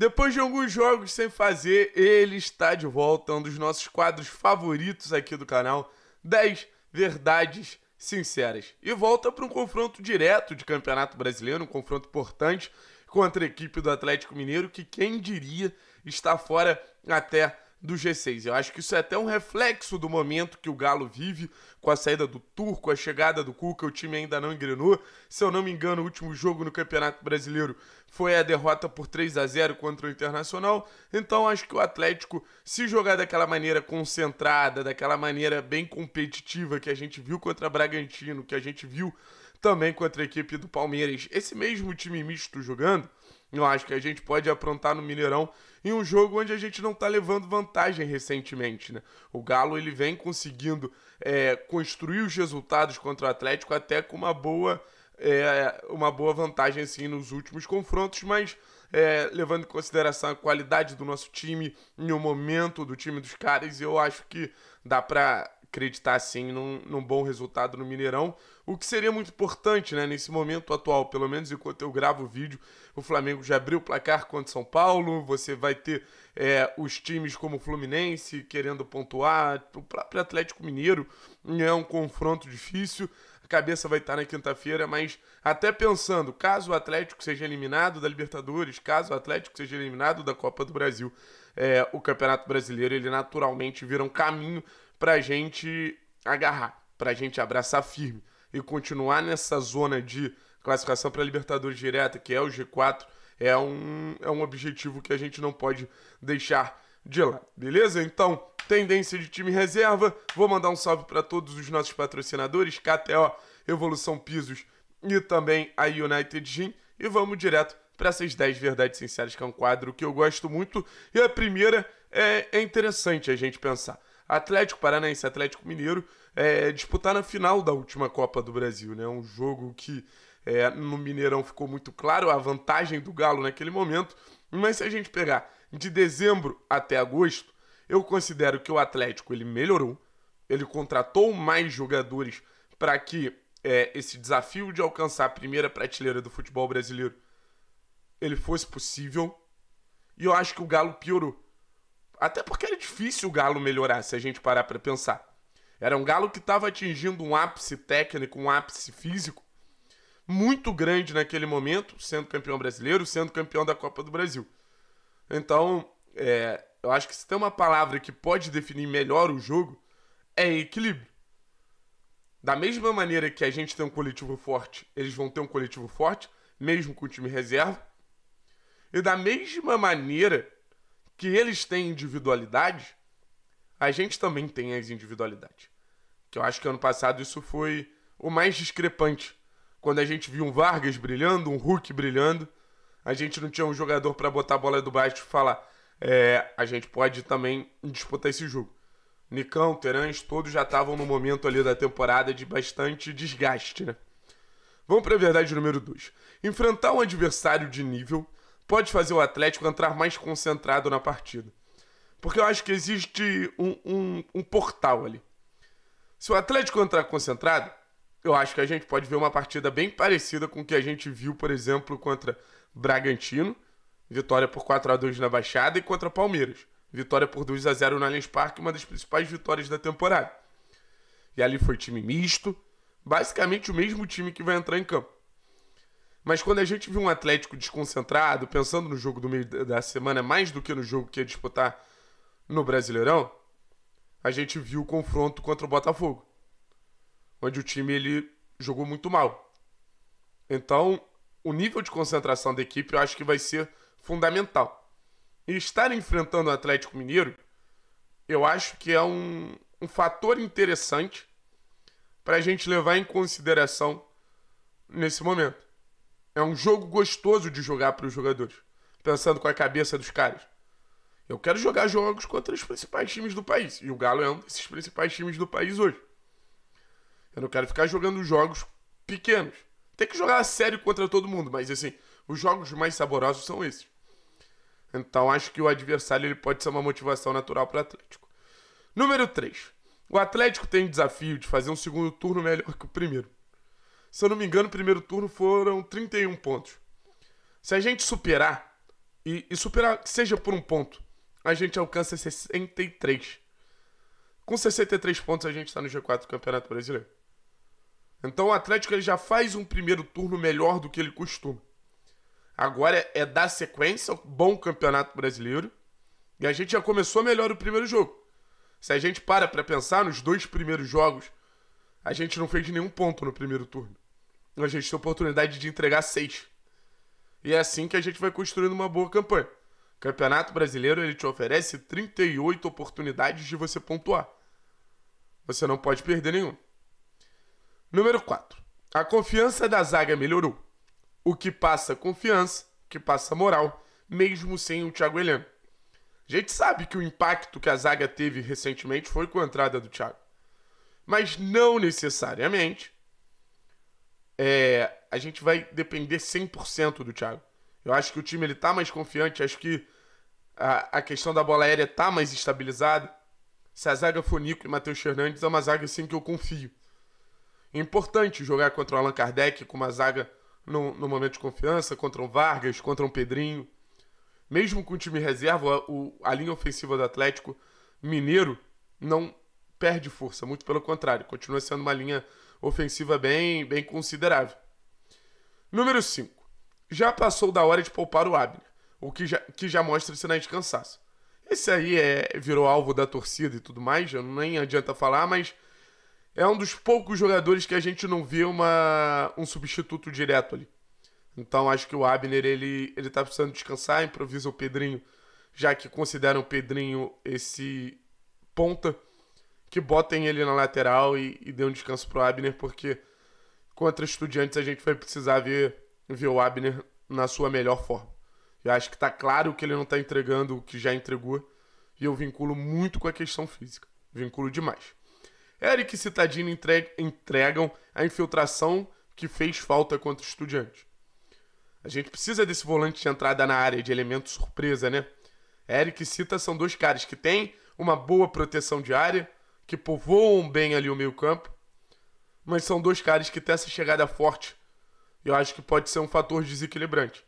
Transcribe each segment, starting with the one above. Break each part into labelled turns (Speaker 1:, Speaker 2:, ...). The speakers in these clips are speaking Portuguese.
Speaker 1: Depois de alguns jogos sem fazer, ele está de volta, um dos nossos quadros favoritos aqui do canal, 10 verdades sinceras. E volta para um confronto direto de Campeonato Brasileiro, um confronto importante contra a equipe do Atlético Mineiro, que quem diria está fora até do G6. Eu acho que isso é até um reflexo do momento que o Galo vive com a saída do Turco, a chegada do Cuca, o time ainda não engrenou. Se eu não me engano, o último jogo no Campeonato Brasileiro foi a derrota por 3 a 0 contra o Internacional. Então acho que o Atlético, se jogar daquela maneira concentrada, daquela maneira bem competitiva que a gente viu contra o Bragantino, que a gente viu também contra a equipe do Palmeiras, esse mesmo time misto jogando, eu acho que a gente pode aprontar no Mineirão em um jogo onde a gente não está levando vantagem recentemente. Né? O Galo ele vem conseguindo é, construir os resultados contra o Atlético até com uma boa, é, uma boa vantagem assim, nos últimos confrontos, mas é, levando em consideração a qualidade do nosso time e o momento do time dos caras, eu acho que dá para acreditar sim num, num, bom resultado no Mineirão, o que seria muito importante né, nesse momento atual, pelo menos enquanto eu gravo o vídeo, o Flamengo já abriu o placar contra São Paulo, você vai ter é, os times como o Fluminense querendo pontuar, o próprio Atlético Mineiro, né, é um confronto difícil, a cabeça vai estar na quinta-feira, mas até pensando, caso o Atlético seja eliminado da Libertadores, caso o Atlético seja eliminado da Copa do Brasil, é, o Campeonato Brasileiro, ele naturalmente vira um caminho a gente agarrar, a gente abraçar firme e continuar nessa zona de classificação para Libertadores direta, que é o G4, é um, é um objetivo que a gente não pode deixar de lá, beleza? Então, tendência de time reserva, vou mandar um salve para todos os nossos patrocinadores, KTO, Evolução Pisos e também a United Gym, e vamos direto para essas 10 verdades sinceras, que é um quadro que eu gosto muito, e a primeira é, é interessante a gente pensar. Atlético Paranaense, Atlético Mineiro, é, disputaram a final da última Copa do Brasil, né? Um jogo que é, no Mineirão ficou muito claro a vantagem do Galo naquele momento. Mas se a gente pegar de dezembro até agosto, eu considero que o Atlético ele melhorou, ele contratou mais jogadores para que é, esse desafio de alcançar a primeira prateleira do futebol brasileiro ele fosse possível. E eu acho que o Galo piorou. Até porque era difícil o Galo melhorar, se a gente parar para pensar. Era um Galo que estava atingindo um ápice técnico, um ápice físico muito grande naquele momento, sendo campeão brasileiro, sendo campeão da Copa do Brasil. Então, é, eu acho que se tem uma palavra que pode definir melhor o jogo, é equilíbrio. Da mesma maneira que a gente tem um coletivo forte, eles vão ter um coletivo forte, mesmo com o time reserva. E da mesma maneira que eles têm individualidade, a gente também tem as individualidades. Que eu acho que ano passado isso foi o mais discrepante. Quando a gente viu um Vargas brilhando, um Hulk brilhando, a gente não tinha um jogador para botar a bola do baixo e falar: é, a gente pode também disputar esse jogo. Nicão, Terãs, todos já estavam no momento ali da temporada de bastante desgaste, né? Vamos para a verdade número 2. Enfrentar um adversário de nível pode fazer o Atlético entrar mais concentrado na partida. Porque eu acho que existe um, um, um portal ali. Se o Atlético entrar concentrado, eu acho que a gente pode ver uma partida bem parecida com o que a gente viu, por exemplo, contra Bragantino, vitória por 4 a 2 na Baixada, e contra Palmeiras, vitória por 2 a 0 no Allianz Parque, uma das principais vitórias da temporada. E ali foi time misto, basicamente o mesmo time que vai entrar em campo. Mas quando a gente viu um Atlético desconcentrado, pensando no jogo do meio da semana mais do que no jogo que ia disputar no Brasileirão, a gente viu o confronto contra o Botafogo, onde o time ele jogou muito mal. Então, o nível de concentração da equipe eu acho que vai ser fundamental. E estar enfrentando o Atlético Mineiro, eu acho que é um, um fator interessante para a gente levar em consideração nesse momento. É um jogo gostoso de jogar para os jogadores, pensando com a cabeça dos caras. Eu quero jogar jogos contra os principais times do país, e o Galo é um desses principais times do país hoje. Eu não quero ficar jogando jogos pequenos. Tem que jogar a sério contra todo mundo, mas assim, os jogos mais saborosos são esses. Então acho que o adversário ele pode ser uma motivação natural para o Atlético. Número 3. O Atlético tem o desafio de fazer um segundo turno melhor que o primeiro se eu não me engano, o primeiro turno foram 31 pontos. Se a gente superar, e, e superar seja por um ponto, a gente alcança 63. Com 63 pontos, a gente está no G4 do Campeonato Brasileiro. Então o Atlético ele já faz um primeiro turno melhor do que ele costuma. Agora é, é dar sequência ao bom Campeonato Brasileiro. E a gente já começou melhor o primeiro jogo. Se a gente para para pensar nos dois primeiros jogos, a gente não fez nenhum ponto no primeiro turno a gente tem a oportunidade de entregar seis. E é assim que a gente vai construindo uma boa campanha. O Campeonato Brasileiro ele te oferece 38 oportunidades de você pontuar. Você não pode perder nenhum. Número 4. A confiança da zaga melhorou. O que passa confiança, o que passa moral, mesmo sem o Thiago Heleno. A gente sabe que o impacto que a zaga teve recentemente foi com a entrada do Thiago. Mas não necessariamente é, a gente vai depender 100% do Thiago. Eu acho que o time ele tá mais confiante, acho que a, a questão da bola aérea tá mais estabilizada. Se a zaga for Nico e Matheus Fernandes, é uma zaga assim que eu confio. É importante jogar contra o Allan Kardec com uma zaga no, no momento de confiança, contra um Vargas, contra um Pedrinho. Mesmo com o time reserva, o, a linha ofensiva do Atlético Mineiro não perde força, muito pelo contrário, continua sendo uma linha ofensiva bem, bem considerável. Número 5. Já passou da hora de poupar o Abner, o que já, que já mostra sinais de cansaço. Esse aí é, virou alvo da torcida e tudo mais, eu nem adianta falar, mas é um dos poucos jogadores que a gente não vê uma, um substituto direto ali. Então acho que o Abner ele, ele tá precisando descansar, improvisa o Pedrinho, já que consideram o Pedrinho esse ponta que botem ele na lateral e, e dê um descanso pro Abner, porque contra estudiantes a gente vai precisar ver, ver o Abner na sua melhor forma. Eu acho que tá claro que ele não tá entregando o que já entregou. E eu vinculo muito com a questão física. Vinculo demais. Eric e Citadino entre... entregam a infiltração que fez falta contra o Estudiante. A gente precisa desse volante de entrada na área, de elemento surpresa, né? Eric e Cita são dois caras que têm uma boa proteção de área, que povoam bem ali o meio-campo, mas são dois caras que têm essa chegada forte. Eu acho que pode ser um fator desequilibrante.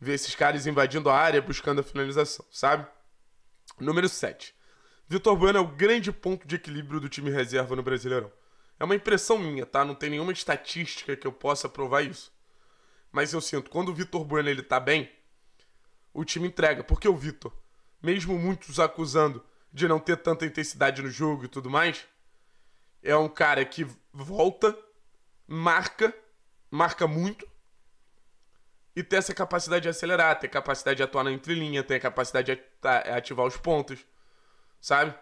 Speaker 1: Ver esses caras invadindo a área, buscando a finalização, sabe? Número 7. Vitor Bueno é o grande ponto de equilíbrio do time reserva no Brasileirão. É uma impressão minha, tá? Não tem nenhuma estatística que eu possa provar isso. Mas eu sinto, quando o Vitor Bueno ele tá bem, o time entrega. Porque o Vitor, mesmo muitos acusando de não ter tanta intensidade no jogo e tudo mais, é um cara que volta, marca, marca muito e tem essa capacidade de acelerar, tem capacidade de atuar na entrelinha, tem a capacidade de ativar os pontos, sabe?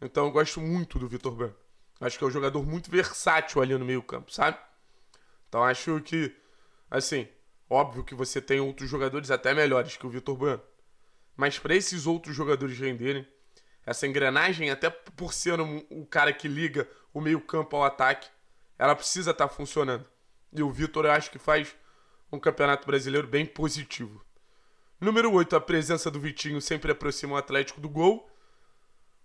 Speaker 1: Então eu gosto muito do Vitor Bueno. Acho que é um jogador muito versátil ali no meio-campo, sabe? Então acho que, assim, óbvio que você tem outros jogadores até melhores que o Vitor Bueno. Mas para esses outros jogadores renderem, essa engrenagem, até por ser um, o cara que liga o meio-campo ao ataque, ela precisa estar tá funcionando. E o Vitor, eu acho que faz um campeonato brasileiro bem positivo. Número 8, a presença do Vitinho sempre aproxima o Atlético do gol.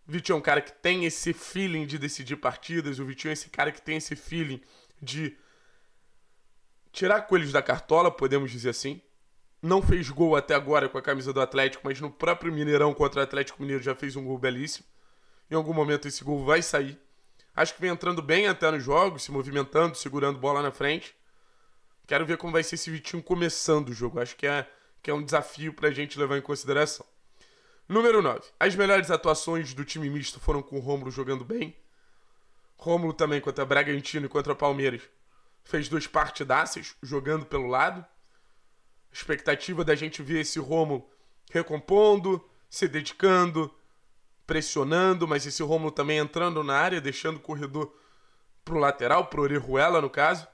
Speaker 1: O Vitinho é um cara que tem esse feeling de decidir partidas, o Vitinho é esse cara que tem esse feeling de tirar coelhos da cartola, podemos dizer assim não fez gol até agora com a camisa do Atlético, mas no próprio Mineirão contra o Atlético Mineiro já fez um gol belíssimo. Em algum momento esse gol vai sair. Acho que vem entrando bem até nos jogos, se movimentando, segurando bola na frente. Quero ver como vai ser esse Vitinho começando o jogo. Acho que é, que é um desafio para a gente levar em consideração. Número 9. As melhores atuações do time misto foram com o Rômulo jogando bem. Rômulo também contra Bragantino e contra Palmeiras. Fez dois partidaças jogando pelo lado expectativa da gente ver esse Romo recompondo, se dedicando, pressionando, mas esse Romulo também entrando na área, deixando o corredor pro lateral, pro Orejuela no caso,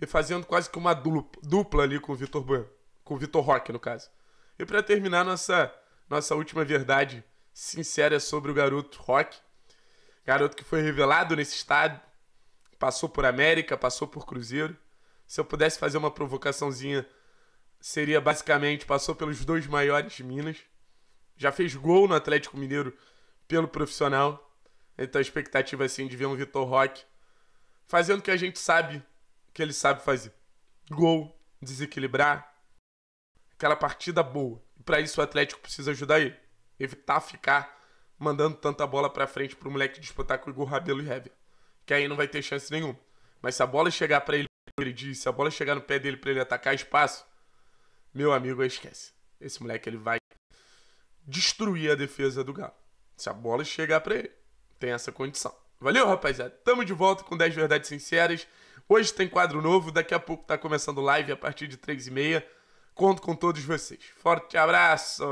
Speaker 1: e fazendo quase que uma dupla ali com o Vitor Bueno, com o Vitor Roque no caso. E para terminar nossa nossa última verdade sincera sobre o garoto Roque, garoto que foi revelado nesse estado, passou por América, passou por Cruzeiro. Se eu pudesse fazer uma provocaçãozinha seria basicamente passou pelos dois maiores de Minas, já fez gol no Atlético Mineiro pelo profissional. Então a expectativa assim de ver um Vitor Roque fazendo o que a gente sabe que ele sabe fazer. Gol, desequilibrar, aquela partida boa. E para isso o Atlético precisa ajudar ele, evitar ficar mandando tanta bola para frente pro moleque disputar com o Igor Rabelo e Hever, que aí não vai ter chance nenhuma. Mas se a bola chegar para ele, ele disse, se a bola chegar no pé dele para ele atacar espaço, meu amigo, esquece. Esse moleque ele vai destruir a defesa do Galo. Se a bola chegar para ele, tem essa condição. Valeu, rapaziada. Tamo de volta com 10 verdades sinceras. Hoje tem quadro novo, daqui a pouco tá começando live a partir de 3 e meia. Conto com todos vocês. Forte abraço!